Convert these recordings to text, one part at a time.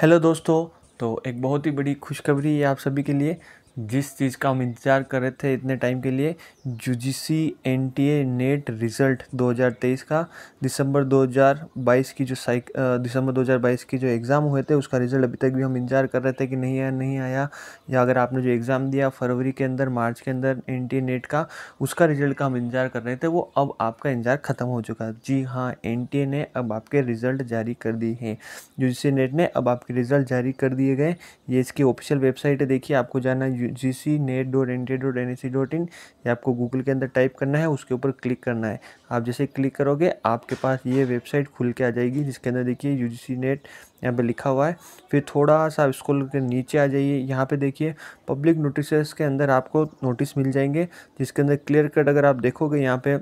hello दोस्तों तो एक बहुत ही बड़ी खुशखबरी है आप सभी के लिए जिस चीज़ का हम इंतज़ार कर रहे थे इतने टाइम के लिए यूजीसी एनटीए नेट रिज़ल्ट 2023 का दिसंबर 2022 की जो साइक दिसंबर 2022 की जो एग्ज़ाम हुए थे उसका रिज़ल्ट अभी तक भी हम इंतज़ार कर रहे थे कि नहीं आया नहीं आया या अगर आपने जो एग्ज़ाम दिया फरवरी के अंदर मार्च के अंदर एन नेट का उसका रिज़ल्ट का हम इंतज़ार कर रहे थे वो अब आपका इंतज़ार ख़त्म हो चुका है जी हाँ एन ने अब आपके रिज़ल्ट जारी कर दिए हैं यूजीसी नेट ने अब आपके रिज़ल्ट जारी कर दिए गए ये इसकी ऑफिशियल वेबसाइट है देखिए आपको जाना है G C net dot N T dot N C dot in ये आपको गूगल के अंदर टाइप करना है उसके ऊपर क्लिक करना है आप जैसे क्लिक करोगे आपके पास ये वेबसाइट खुल के आ जाएगी जिसके अंदर देखिए यू जी सी नेट यहाँ पर लिखा हुआ है फिर थोड़ा सा इसको करके नीचे आ जाइए यहाँ पे देखिए पब्लिक नोटिस के अंदर आपको नोटिस मिल जाएंगे जिसके अंदर क्लियर कट अगर आप देखोगे यहाँ पे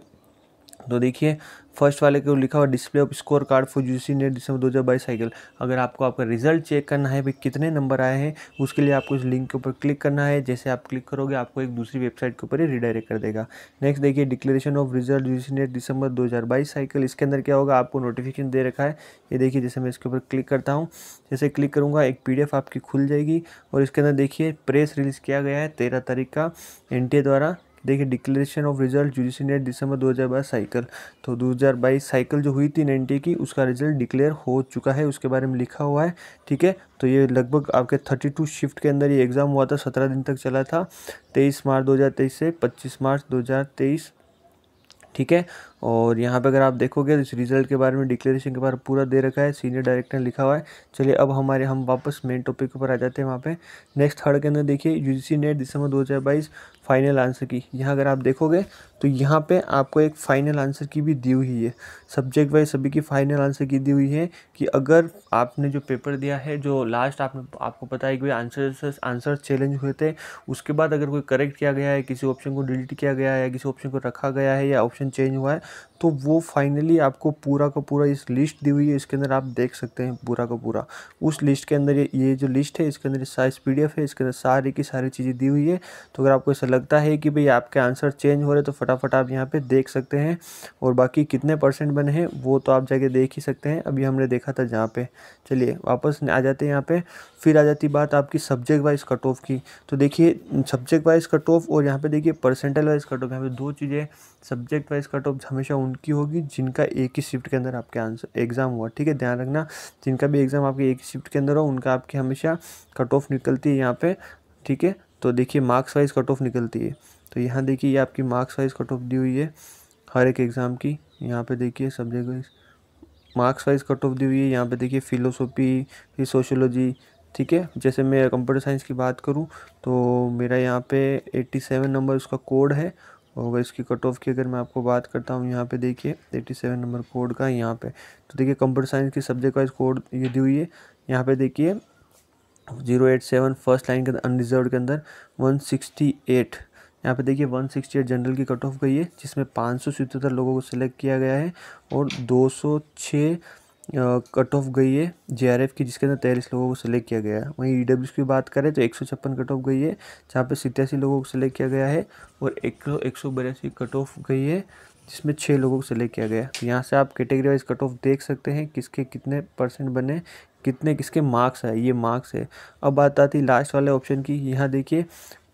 तो देखिए फर्स्ट वाले को लिखा हुआ display of score card for C net दिसंबर दो हज़ार बाईस साइकिल अगर आपको आपका रिजल्ट चेक करना है भाई कितने नंबर आए हैं उसके लिए आपको इस लिंक के ऊपर क्लिक करना है जैसे आप क्लिक करोगे आपको एक दूसरी वेबसाइट के ऊपर ही रिडायरेक्ट कर देगा नेक्स्ट देखिए declaration of result UC net दिसंबर दो हज़ार बाईस साइकिल इसके अंदर क्या होगा आपको नोटिफिकेशन दे रखा है ये देखिए जैसे मैं इसके ऊपर क्लिक करता हूँ जैसे क्लिक करूँगा एक पी आपकी खुल जाएगी और इसके अंदर देखिए प्रेस रिलीज़ किया गया है तेरह तारीख का एन द्वारा देखिए declaration of result judiciary net दिसंबर 2022 साइकिल तो 2022 साइकिल जो हुई थी नाइनटी की उसका रिजल्ट डिक्लेयर हो चुका है उसके बारे में लिखा हुआ है ठीक है तो ये लगभग आपके 32 शिफ्ट के अंदर ये एग्ज़ाम हुआ था सत्रह दिन तक चला था तेईस मार्च तेईस से पच्चीस मार्च तेईस ठीक है और यहाँ पे अगर आप देखोगे तो इस रिजल्ट के बारे में डिक्लेरेशन के बारे में पूरा दे रखा है सीनियर डायरेक्टर ने लिखा हुआ है चलिए अब हमारे हम वापस मेन टॉपिक पर ऊपर आ जाते हैं वहाँ पे नेक्स्ट थर्ड के अंदर देखिए यूजीसी नेट दिसंबर 2022 फाइनल आंसर की यहाँ अगर आप देखोगे तो यहाँ पे आपको एक फ़ाइनल आंसर की भी दी हुई है सब्जेक्ट वाइज सभी की फ़ाइनल आंसर की दी हुई है कि अगर आपने जो पेपर दिया है जो लास्ट आपने आपको पता है कि आंसर आंसर चैलेंज हुए थे उसके बाद अगर कोई करेक्ट किया गया है किसी ऑप्शन को डिलीट किया गया है किसी ऑप्शन को रखा गया है या ऑप्शन चेंज हुआ है तो वो फाइनली आपको पूरा का पूरा इस लिस्ट दी हुई है इसके अंदर आप देख सकते हैं पूरा का पूरा उस लिस्ट के अंदर ये जो लिस्ट है इसके अंदर साइज पी है इसके अंदर सारी की सारी चीज़ें दी हुई है तो अगर आपको ऐसा लगता है कि भाई आपके आंसर चेंज हो रहे तो फटाफट आप यहाँ पे देख सकते हैं और बाकी कितने परसेंट बने हैं वो तो आप जाके देख ही सकते हैं अभी हमने देखा था जहाँ पे चलिए वापस आ जाते हैं यहाँ पे फिर आ जाती बात आपकी सब्जेक्ट वाइज कट ऑफ की तो देखिए सब्जेक्ट वाइज कट ऑफ और यहाँ पर देखिए परसेंटेज वाइज कट ऑफ यहाँ पर दो चीज़ें सब्जेक्ट वाइज कट ऑफ हमेशा उनकी होगी जिनका एक ही शिफ्ट के अंदर आपके आंसर एग्ज़ाम हुआ ठीक है ध्यान रखना जिनका भी एग्ज़ाम आपके एक ही शिफ्ट के अंदर हो उनका आपकी हमेशा कट ऑफ निकलती है यहाँ पर ठीक है तो देखिए मार्क्स वाइज कट ऑफ निकलती है तो यहाँ देखिए ये आपकी मार्क्स वाइज कट ऑफ दी हुई है हर एक एग्ज़ाम की यहाँ पे देखिए subject wise marks wise cut off दी हुई है यहाँ पे देखिए फिलोसोफी फिर सोशोलॉजी ठीक है जैसे मैं कंप्यूटर साइंस की बात करूँ तो मेरा यहाँ पे 87 नंबर उसका कोड है और इसकी कट ऑफ की अगर मैं आपको बात करता हूँ यहाँ पे देखिए 87 नंबर कोड का यहाँ पे तो देखिए कंप्यूटर साइंस की सब्जेक्ट वाइज कोड ये दी हुई है यहाँ पे देखिए zero eight seven first line के अंदर अनरिजर्व के अंदर वन सिक्सटी एट यहाँ पे देखिए वन सिक्सटी एट जनरल की कट ऑफ गई है जिसमें पाँच सौ लोगों को सिलेक्ट किया गया है और दो सौ छः कट ऑफ गई है जे की जिसके अंदर तेईस लोगों को सिलेक्ट किया गया है वहीं ई e की बात करें तो एक सौ छप्पन कट ऑफ गई है जहाँ पे सितयासी लोगों को सिलेक्ट किया गया है और एक सौ कट ऑफ गई है जिसमें छः लोगों को सिलेक्ट किया गया तो यहाँ से आप कैटेगरी वाइज कट ऑफ देख सकते हैं किसके कितने परसेंट बने कितने किसके मार्क्स आए ये मार्क्स है अब बात आती लास्ट वाले ऑप्शन की यहाँ देखिए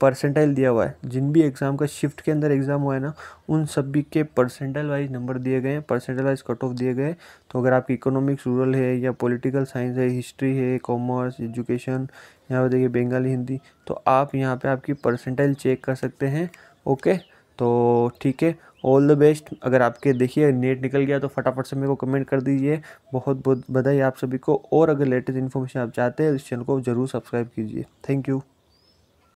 परसेंटाइल दिया हुआ है जिन भी एग्ज़ाम का शिफ्ट के अंदर एग्ज़ाम हुआ है ना उन सभी के परसेंटाइल वाइज नंबर दिए गए हैं परसेंटाइल वाइज कट ऑफ दिए गए तो अगर आपकी इकोनॉमिक्स रूरल है या पॉलिटिकल साइंस है हिस्ट्री है कॉमर्स एजुकेशन यहाँ पर देखिए बंगाली हिंदी तो आप यहाँ पे आपकी परसेंटाइल चेक कर सकते हैं ओके तो ठीक है ऑल द बेस्ट अगर आपके देखिए नेट निकल गया तो फटाफट से मेरे को कमेंट कर दीजिए बहुत बहुत बधाई आप सभी को और अगर लेटेस्ट इन्फॉर्मेशन आप चाहते हैं इस चैनल को ज़रूर सब्सक्राइब कीजिए थैंक यू